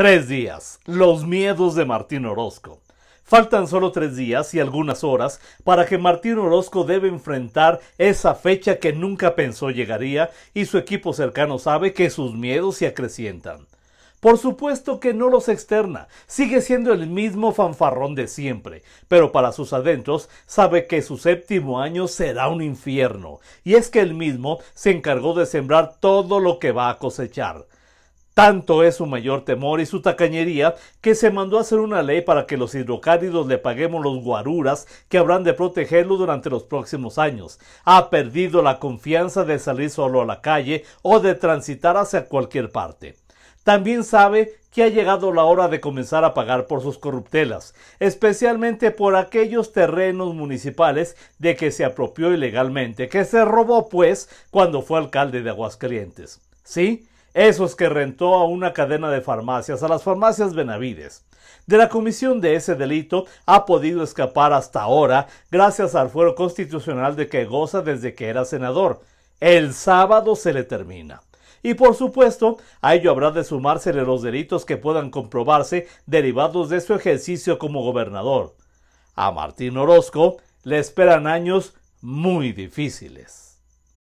Tres días. Los miedos de Martín Orozco. Faltan solo tres días y algunas horas para que Martín Orozco debe enfrentar esa fecha que nunca pensó llegaría y su equipo cercano sabe que sus miedos se acrecientan. Por supuesto que no los externa, sigue siendo el mismo fanfarrón de siempre, pero para sus adentros sabe que su séptimo año será un infierno, y es que él mismo se encargó de sembrar todo lo que va a cosechar. Tanto es su mayor temor y su tacañería que se mandó a hacer una ley para que los hidrocáridos le paguemos los guaruras que habrán de protegerlo durante los próximos años. Ha perdido la confianza de salir solo a la calle o de transitar hacia cualquier parte. También sabe que ha llegado la hora de comenzar a pagar por sus corruptelas, especialmente por aquellos terrenos municipales de que se apropió ilegalmente, que se robó pues cuando fue alcalde de Aguascalientes. ¿Sí? esos que rentó a una cadena de farmacias, a las farmacias Benavides. De la comisión de ese delito ha podido escapar hasta ahora gracias al fuero constitucional de que goza desde que era senador. El sábado se le termina. Y por supuesto, a ello habrá de sumársele los delitos que puedan comprobarse derivados de su ejercicio como gobernador. A Martín Orozco le esperan años muy difíciles.